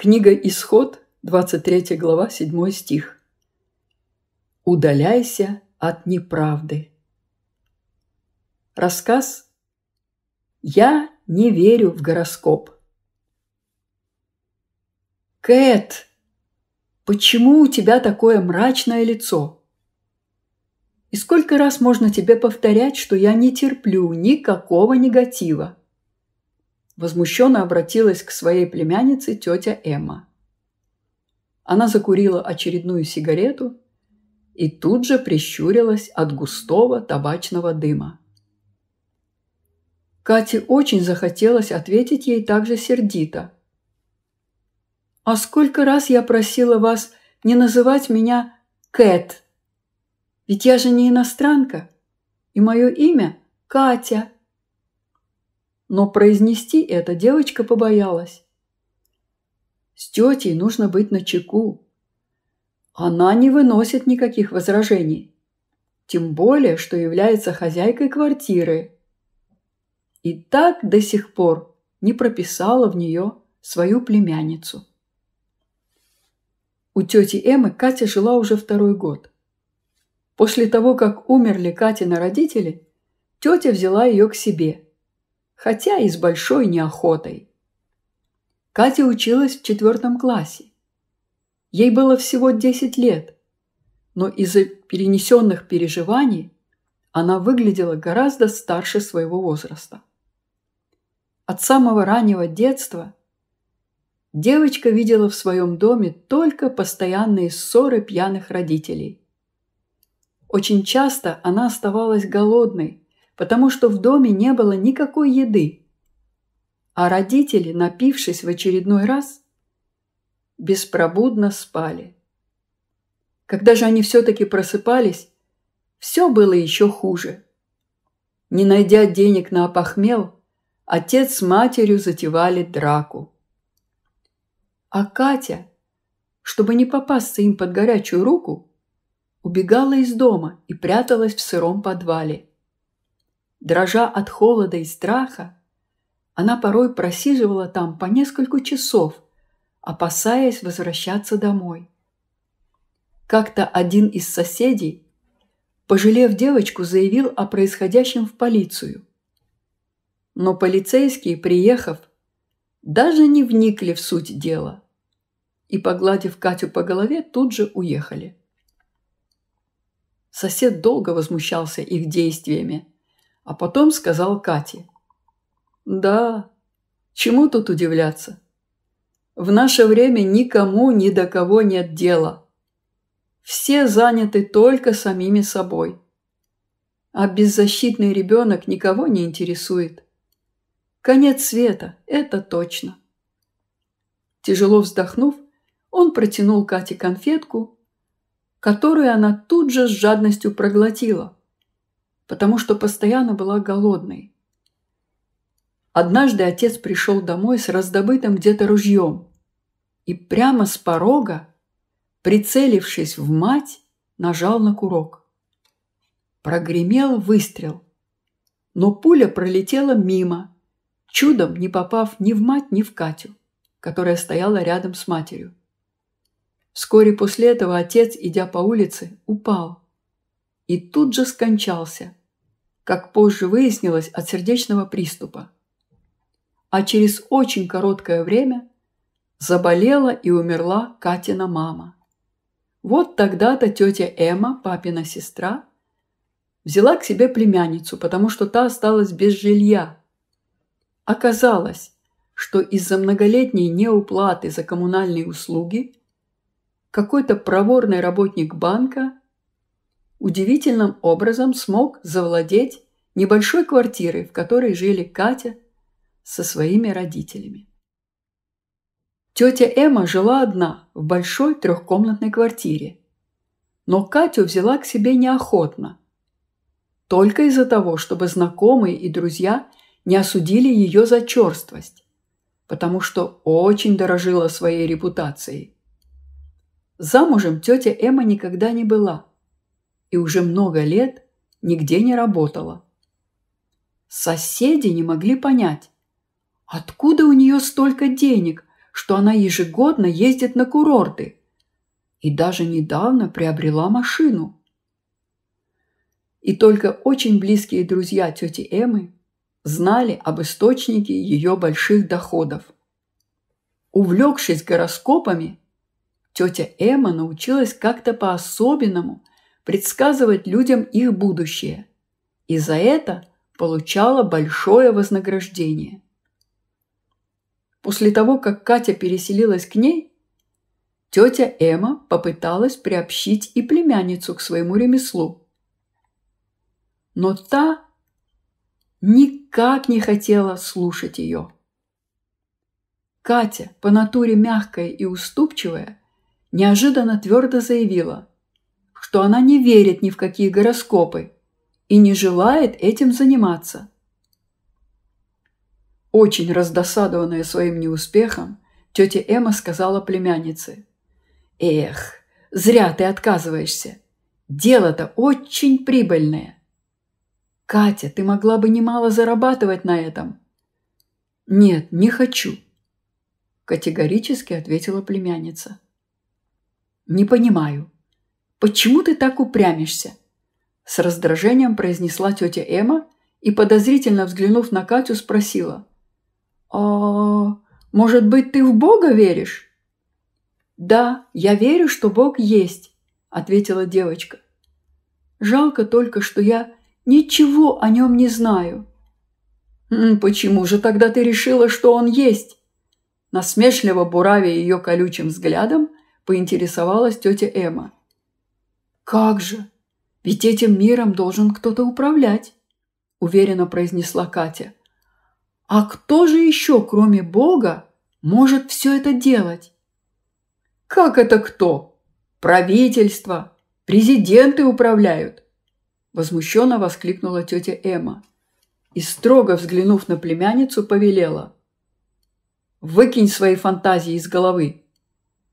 Книга «Исход», 23 глава, 7 стих. «Удаляйся от неправды». Рассказ «Я не верю в гороскоп». «Кэт, почему у тебя такое мрачное лицо?» «И сколько раз можно тебе повторять, что я не терплю никакого негатива?» Возмущенно обратилась к своей племяннице тетя Эмма. Она закурила очередную сигарету и тут же прищурилась от густого табачного дыма. Кате очень захотелось ответить ей также сердито. «А сколько раз я просила вас не называть меня Кэт? Ведь я же не иностранка, и мое имя Катя» но произнести это девочка побоялась. С тетей нужно быть начеку. Она не выносит никаких возражений, тем более, что является хозяйкой квартиры. И так до сих пор не прописала в нее свою племянницу. У тети Эммы Катя жила уже второй год. После того, как умерли Катина родители, тетя взяла ее к себе – хотя и с большой неохотой. Катя училась в четвертом классе. Ей было всего 10 лет, но из-за перенесенных переживаний она выглядела гораздо старше своего возраста. От самого раннего детства девочка видела в своем доме только постоянные ссоры пьяных родителей. Очень часто она оставалась голодной потому что в доме не было никакой еды. А родители, напившись в очередной раз, беспробудно спали. Когда же они все-таки просыпались, все было еще хуже. Не найдя денег на опохмел, отец с матерью затевали драку. А Катя, чтобы не попасться им под горячую руку, убегала из дома и пряталась в сыром подвале – Дрожа от холода и страха, она порой просиживала там по несколько часов, опасаясь возвращаться домой. Как-то один из соседей, пожалев девочку, заявил о происходящем в полицию. Но полицейские, приехав, даже не вникли в суть дела и, погладив Катю по голове, тут же уехали. Сосед долго возмущался их действиями – а потом сказал Кате. «Да, чему тут удивляться? В наше время никому ни до кого нет дела. Все заняты только самими собой. А беззащитный ребенок никого не интересует. Конец света, это точно». Тяжело вздохнув, он протянул Кате конфетку, которую она тут же с жадностью проглотила – потому что постоянно была голодной. Однажды отец пришел домой с раздобытым где-то ружьем и прямо с порога, прицелившись в мать, нажал на курок. Прогремел выстрел, но пуля пролетела мимо, чудом не попав ни в мать, ни в Катю, которая стояла рядом с матерью. Вскоре после этого отец, идя по улице, упал и тут же скончался – как позже выяснилось, от сердечного приступа. А через очень короткое время заболела и умерла Катина мама. Вот тогда-то тетя Эма, папина сестра, взяла к себе племянницу, потому что та осталась без жилья. Оказалось, что из-за многолетней неуплаты за коммунальные услуги какой-то проворный работник банка удивительным образом смог завладеть небольшой квартирой, в которой жили Катя со своими родителями. Тетя Эма жила одна в большой трехкомнатной квартире, но Катю взяла к себе неохотно, только из-за того, чтобы знакомые и друзья не осудили ее за черствость, потому что очень дорожила своей репутацией. Замужем тетя Эма никогда не была – и уже много лет нигде не работала. Соседи не могли понять, откуда у нее столько денег, что она ежегодно ездит на курорты и даже недавно приобрела машину. И только очень близкие друзья тети Эмы знали об источнике ее больших доходов. Увлекшись гороскопами, тетя Эмма научилась как-то по-особенному предсказывать людям их будущее. И за это получала большое вознаграждение. После того, как Катя переселилась к ней, тетя Эма попыталась приобщить и племянницу к своему ремеслу. Но та никак не хотела слушать ее. Катя, по натуре мягкая и уступчивая, неожиданно твердо заявила, что она не верит ни в какие гороскопы и не желает этим заниматься. Очень раздосадованная своим неуспехом, тетя Эмма сказала племяннице. «Эх, зря ты отказываешься. Дело-то очень прибыльное». «Катя, ты могла бы немало зарабатывать на этом». «Нет, не хочу», – категорически ответила племянница. «Не понимаю, Почему ты так упрямишься?» С раздражением произнесла тетя Эма и, подозрительно взглянув на Катю, спросила. «А, может быть, ты в Бога веришь?» «Да, я верю, что Бог есть», – ответила девочка. «Жалко только, что я ничего о нем не знаю». «Почему же тогда ты решила, что он есть?» Насмешливо буравя ее колючим взглядом, поинтересовалась тетя Эма – «Как же? Ведь этим миром должен кто-то управлять», – уверенно произнесла Катя. «А кто же еще, кроме Бога, может все это делать?» «Как это кто? Правительство, президенты управляют!» Возмущенно воскликнула тетя Эмма и, строго взглянув на племянницу, повелела. «Выкинь свои фантазии из головы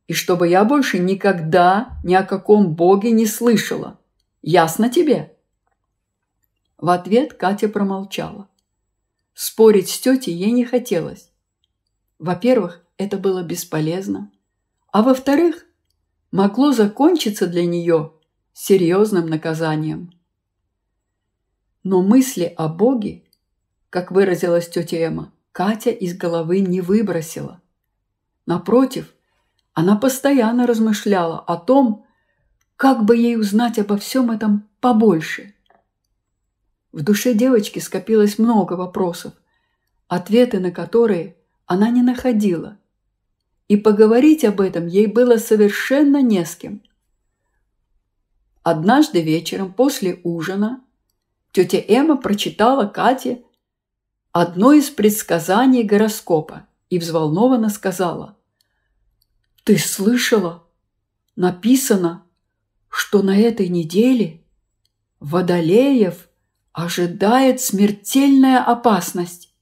и чтобы я больше никогда ни о каком боге не слышала. Ясно тебе?» В ответ Катя промолчала. Спорить с тетей ей не хотелось. Во-первых, это было бесполезно. А во-вторых, могло закончиться для нее серьезным наказанием. Но мысли о Боге, как выразилась тетя Эма, Катя из головы не выбросила. Напротив, она постоянно размышляла о том, как бы ей узнать обо всем этом побольше. В душе девочки скопилось много вопросов, ответы на которые она не находила. И поговорить об этом ей было совершенно не с кем. Однажды вечером после ужина тетя Эмма прочитала Кате одно из предсказаний гороскопа и взволнованно сказала ты слышала? Написано, что на этой неделе водолеев ожидает смертельная опасность.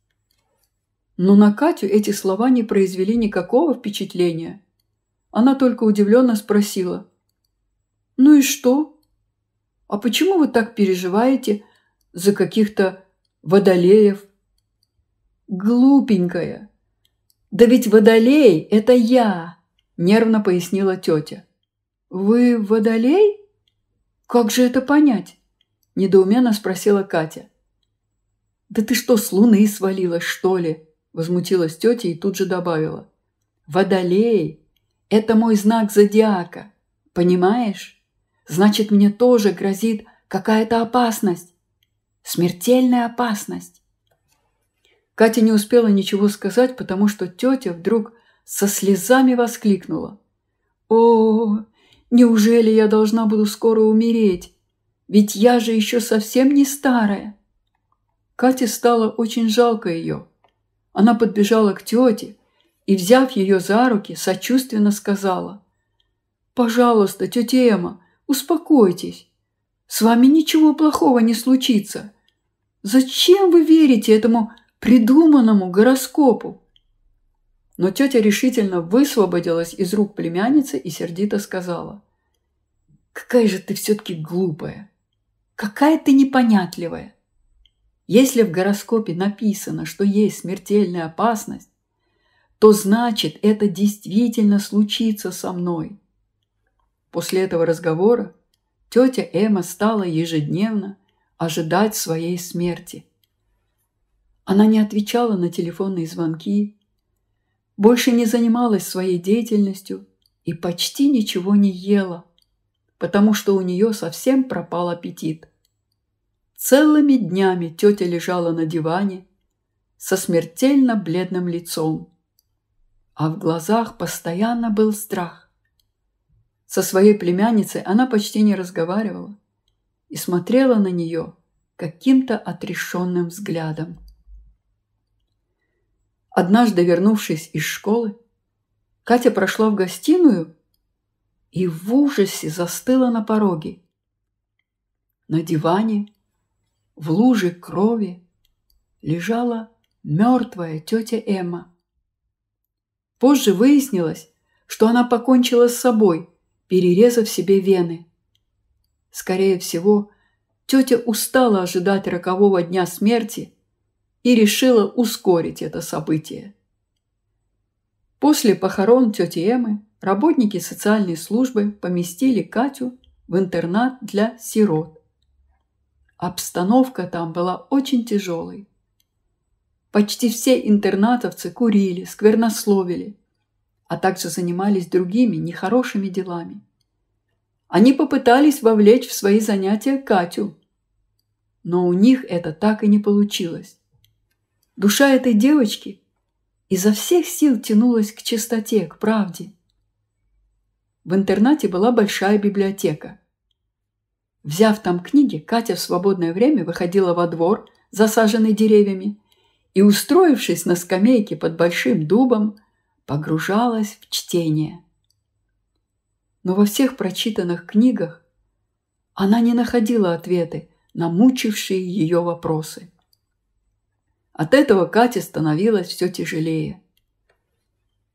Но на Катю эти слова не произвели никакого впечатления. Она только удивленно спросила. «Ну и что? А почему вы так переживаете за каких-то водолеев?» «Глупенькая! Да ведь водолей – это я!» – нервно пояснила тетя. «Вы водолей? Как же это понять?» – недоуменно спросила Катя. «Да ты что, с луны свалилась, что ли?» – возмутилась тетя и тут же добавила. «Водолей – это мой знак зодиака, понимаешь? Значит, мне тоже грозит какая-то опасность, смертельная опасность». Катя не успела ничего сказать, потому что тетя вдруг со слезами воскликнула. «О, неужели я должна буду скоро умереть? Ведь я же еще совсем не старая!» Кате стало очень жалко ее. Она подбежала к тете и, взяв ее за руки, сочувственно сказала. «Пожалуйста, тетя Эма, успокойтесь. С вами ничего плохого не случится. Зачем вы верите этому придуманному гороскопу?» Но тетя решительно высвободилась из рук племянницы и сердито сказала. «Какая же ты все-таки глупая! Какая ты непонятливая! Если в гороскопе написано, что есть смертельная опасность, то значит это действительно случится со мной. После этого разговора тетя Эмма стала ежедневно ожидать своей смерти. Она не отвечала на телефонные звонки, больше не занималась своей деятельностью и почти ничего не ела, потому что у нее совсем пропал аппетит. Целыми днями тетя лежала на диване со смертельно бледным лицом, а в глазах постоянно был страх. Со своей племянницей она почти не разговаривала и смотрела на нее каким-то отрешенным взглядом. Однажды, вернувшись из школы, Катя прошла в гостиную и в ужасе застыла на пороге. На диване, в луже крови, лежала мертвая тетя Эмма. Позже выяснилось, что она покончила с собой, перерезав себе вены. Скорее всего, тетя устала ожидать рокового дня смерти и решила ускорить это событие. После похорон тети Эмы работники социальной службы поместили Катю в интернат для сирот. Обстановка там была очень тяжелой. Почти все интернатовцы курили, сквернословили, а также занимались другими нехорошими делами. Они попытались вовлечь в свои занятия Катю, но у них это так и не получилось. Душа этой девочки изо всех сил тянулась к чистоте, к правде. В интернате была большая библиотека. Взяв там книги, Катя в свободное время выходила во двор, засаженный деревьями, и, устроившись на скамейке под большим дубом, погружалась в чтение. Но во всех прочитанных книгах она не находила ответы на мучившие ее вопросы – от этого Кате становилось все тяжелее.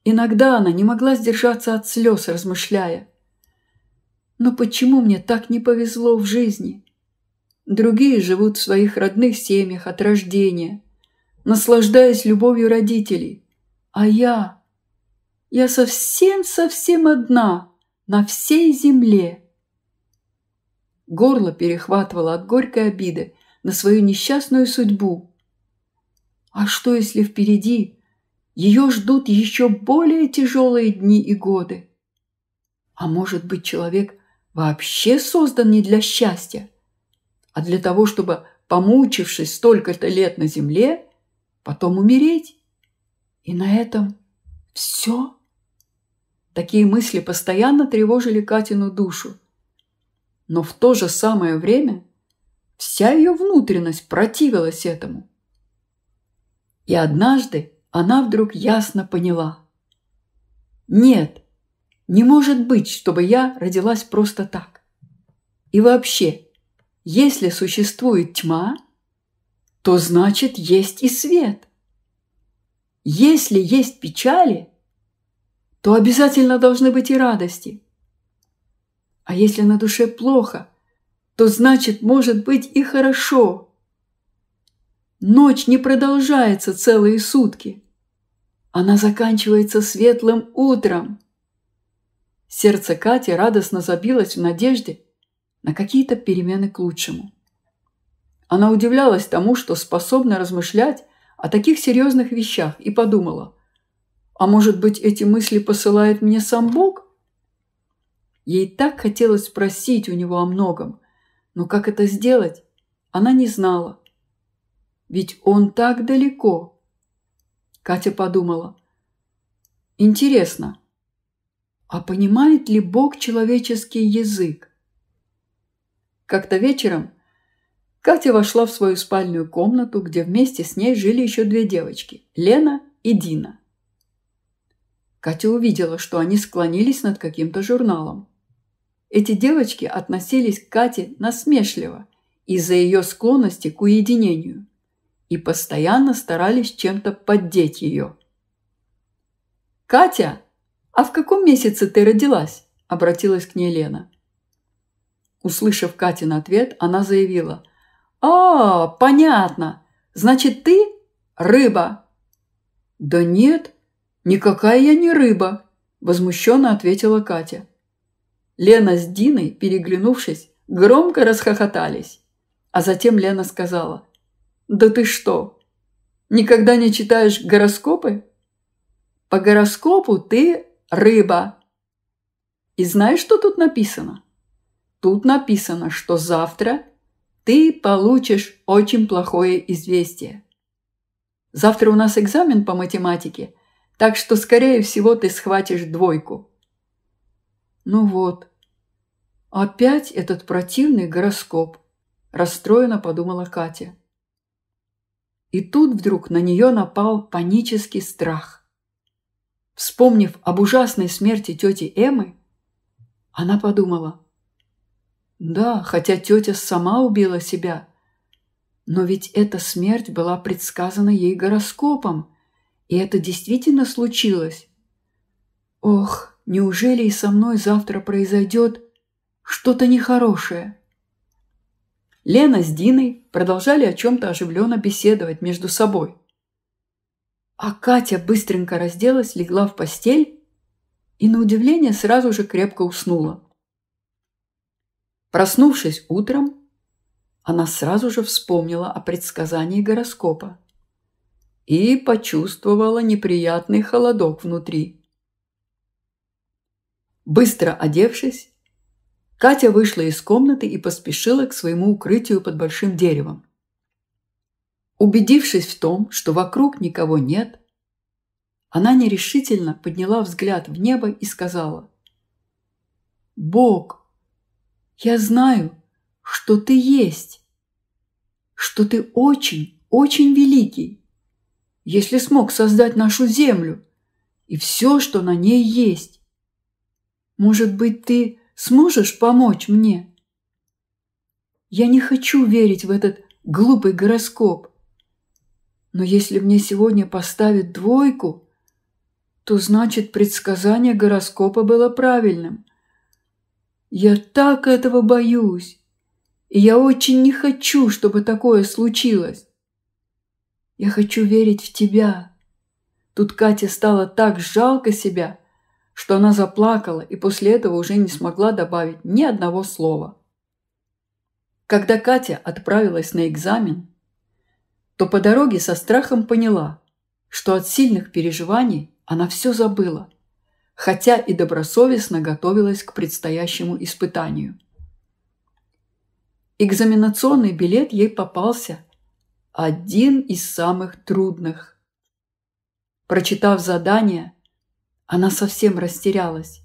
Иногда она не могла сдержаться от слез, размышляя. «Но почему мне так не повезло в жизни? Другие живут в своих родных семьях от рождения, наслаждаясь любовью родителей. А я? Я совсем-совсем одна на всей земле». Горло перехватывало от горькой обиды на свою несчастную судьбу – а что, если впереди ее ждут еще более тяжелые дни и годы? А может быть, человек вообще создан не для счастья, а для того, чтобы, помучившись столько-то лет на земле, потом умереть? И на этом все? Такие мысли постоянно тревожили Катину душу. Но в то же самое время вся ее внутренность противилась этому. И однажды она вдруг ясно поняла. Нет, не может быть, чтобы я родилась просто так. И вообще, если существует тьма, то значит есть и свет. Если есть печали, то обязательно должны быть и радости. А если на душе плохо, то значит может быть и хорошо – Ночь не продолжается целые сутки. Она заканчивается светлым утром. Сердце Кати радостно забилось в надежде на какие-то перемены к лучшему. Она удивлялась тому, что способна размышлять о таких серьезных вещах и подумала, а может быть эти мысли посылает мне сам Бог? Ей так хотелось спросить у него о многом, но как это сделать, она не знала. Ведь он так далеко. Катя подумала. Интересно, а понимает ли Бог человеческий язык? Как-то вечером Катя вошла в свою спальную комнату, где вместе с ней жили еще две девочки – Лена и Дина. Катя увидела, что они склонились над каким-то журналом. Эти девочки относились к Кате насмешливо из-за ее склонности к уединению и постоянно старались чем-то поддеть ее. «Катя, а в каком месяце ты родилась?» – обратилась к ней Лена. Услышав Катин ответ, она заявила. «О, «А, понятно! Значит, ты рыба!» «Да нет, никакая я не рыба!» – возмущенно ответила Катя. Лена с Диной, переглянувшись, громко расхохотались. А затем Лена сказала – «Да ты что, никогда не читаешь гороскопы?» «По гороскопу ты рыба». «И знаешь, что тут написано?» «Тут написано, что завтра ты получишь очень плохое известие. Завтра у нас экзамен по математике, так что, скорее всего, ты схватишь двойку». «Ну вот, опять этот противный гороскоп», – расстроенно подумала Катя. И тут вдруг на нее напал панический страх. Вспомнив об ужасной смерти тети Эммы, она подумала, да, хотя тетя сама убила себя, но ведь эта смерть была предсказана ей гороскопом, и это действительно случилось. Ох, неужели и со мной завтра произойдет что-то нехорошее? Лена с Диной продолжали о чем-то оживленно беседовать между собой. А Катя быстренько разделась, легла в постель и, на удивление, сразу же крепко уснула. Проснувшись утром, она сразу же вспомнила о предсказании гороскопа и почувствовала неприятный холодок внутри. Быстро одевшись, Катя вышла из комнаты и поспешила к своему укрытию под большим деревом. Убедившись в том, что вокруг никого нет, она нерешительно подняла взгляд в небо и сказала, «Бог, я знаю, что ты есть, что ты очень, очень великий, если смог создать нашу землю» и все, что на ней есть. Может быть, ты Сможешь помочь мне?» Я не хочу верить в этот глупый гороскоп. Но если мне сегодня поставят двойку, то значит предсказание гороскопа было правильным. Я так этого боюсь, и я очень не хочу, чтобы такое случилось. Я хочу верить в тебя. Тут Катя стала так жалко себя, что она заплакала и после этого уже не смогла добавить ни одного слова. Когда Катя отправилась на экзамен, то по дороге со страхом поняла, что от сильных переживаний она все забыла, хотя и добросовестно готовилась к предстоящему испытанию. Экзаменационный билет ей попался один из самых трудных. Прочитав задание – она совсем растерялась.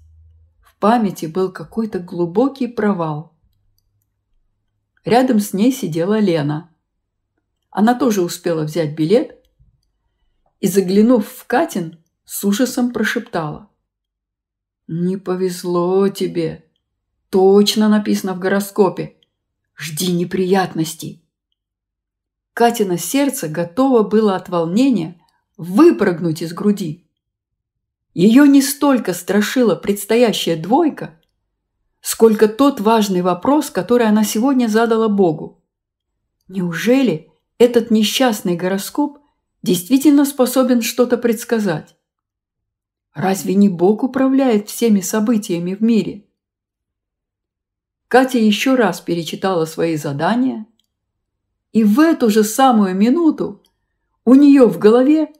В памяти был какой-то глубокий провал. Рядом с ней сидела Лена. Она тоже успела взять билет и, заглянув в Катин, с ужасом прошептала. «Не повезло тебе. Точно написано в гороскопе. Жди неприятностей». Катина сердце готово было от волнения выпрыгнуть из груди. Ее не столько страшила предстоящая двойка, сколько тот важный вопрос, который она сегодня задала Богу. Неужели этот несчастный гороскоп действительно способен что-то предсказать? Разве не Бог управляет всеми событиями в мире? Катя еще раз перечитала свои задания, и в эту же самую минуту у нее в голове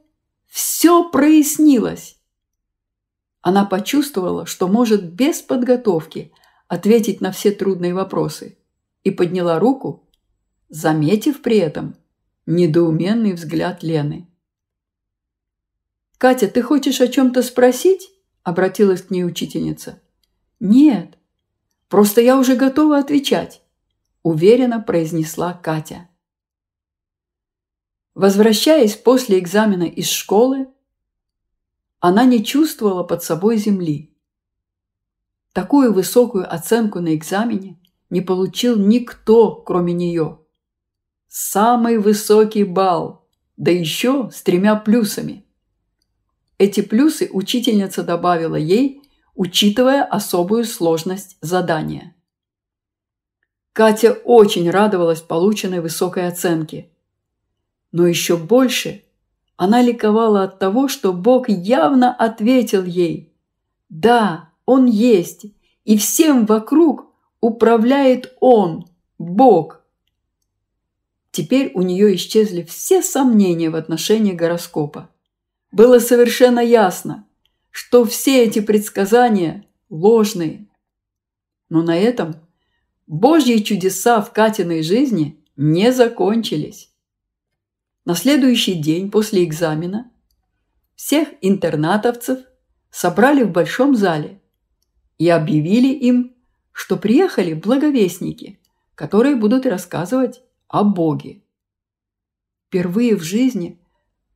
все прояснилось. Она почувствовала, что может без подготовки ответить на все трудные вопросы и подняла руку, заметив при этом недоуменный взгляд Лены. «Катя, ты хочешь о чем-то спросить?» – обратилась к ней учительница. «Нет, просто я уже готова отвечать», – уверенно произнесла Катя. Возвращаясь после экзамена из школы, она не чувствовала под собой земли. Такую высокую оценку на экзамене не получил никто, кроме нее. Самый высокий балл, да еще с тремя плюсами. Эти плюсы учительница добавила ей, учитывая особую сложность задания. Катя очень радовалась полученной высокой оценке. Но еще больше она ликовала от того, что Бог явно ответил ей. Да, Он есть, и всем вокруг управляет Он, Бог. Теперь у нее исчезли все сомнения в отношении гороскопа. Было совершенно ясно, что все эти предсказания ложные. Но на этом Божьи чудеса в Катиной жизни не закончились. На следующий день после экзамена всех интернатовцев собрали в большом зале и объявили им, что приехали благовестники, которые будут рассказывать о Боге. Впервые в жизни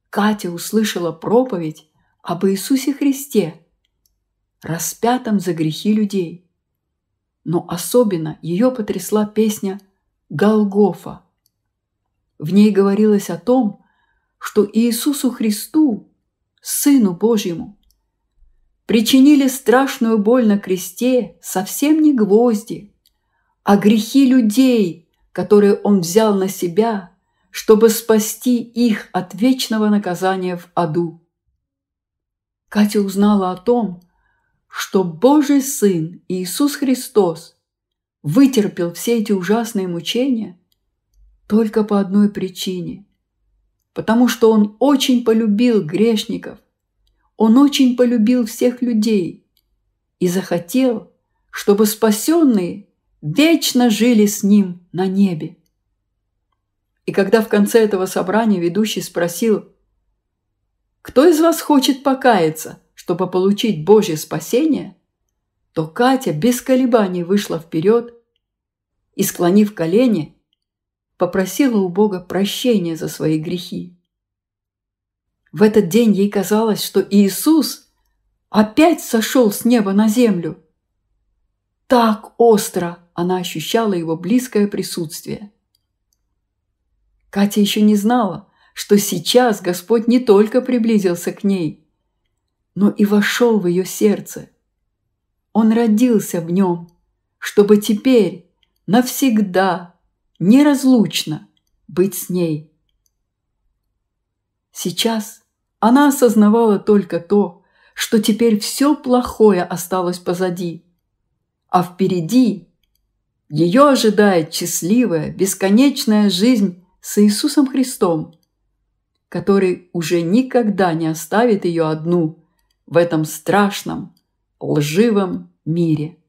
Катя услышала проповедь об Иисусе Христе, распятом за грехи людей. Но особенно ее потрясла песня «Голгофа», в ней говорилось о том, что Иисусу Христу, Сыну Божьему, причинили страшную боль на кресте совсем не гвозди, а грехи людей, которые Он взял на себя, чтобы спасти их от вечного наказания в аду. Катя узнала о том, что Божий Сын Иисус Христос вытерпел все эти ужасные мучения – только по одной причине. Потому что он очень полюбил грешников. Он очень полюбил всех людей и захотел, чтобы спасенные вечно жили с ним на небе. И когда в конце этого собрания ведущий спросил, кто из вас хочет покаяться, чтобы получить Божье спасение, то Катя без колебаний вышла вперед и, склонив колени, попросила у Бога прощения за свои грехи. В этот день ей казалось, что Иисус опять сошел с неба на землю. Так остро она ощущала его близкое присутствие. Катя еще не знала, что сейчас Господь не только приблизился к ней, но и вошел в ее сердце. Он родился в нем, чтобы теперь навсегда неразлучно быть с ней. Сейчас она осознавала только то, что теперь все плохое осталось позади, а впереди ее ожидает счастливая, бесконечная жизнь с Иисусом Христом, который уже никогда не оставит ее одну в этом страшном, лживом мире.